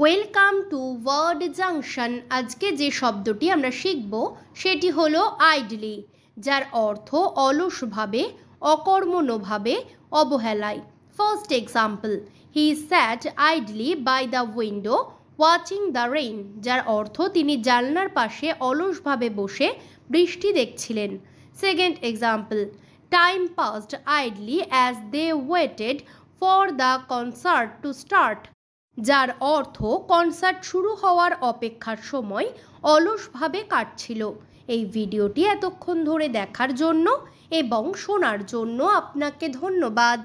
welcome to word junction আজকে যে শব্দটি আমরা শিখব সেটি হলো আইডলি যার অর্থ অলসভাবে অকর্মণভাবে অবহেলায় first example he sat idly by the window watching the rain যার অর্থ তিনি জানলার পাশে অলসভাবে বসে বৃষ্টি দেখছিলেন second example time passed idly as they waited for the concert to start যার অর্থ কনসার্ট শুরু হওয়ার অপেক্ষার সময় অলসভাবে কাটছিল এই ভিডিওটি এতক্ষণ ধরে দেখার জন্য এবং শোনার জন্য আপনাকে ধন্যবাদ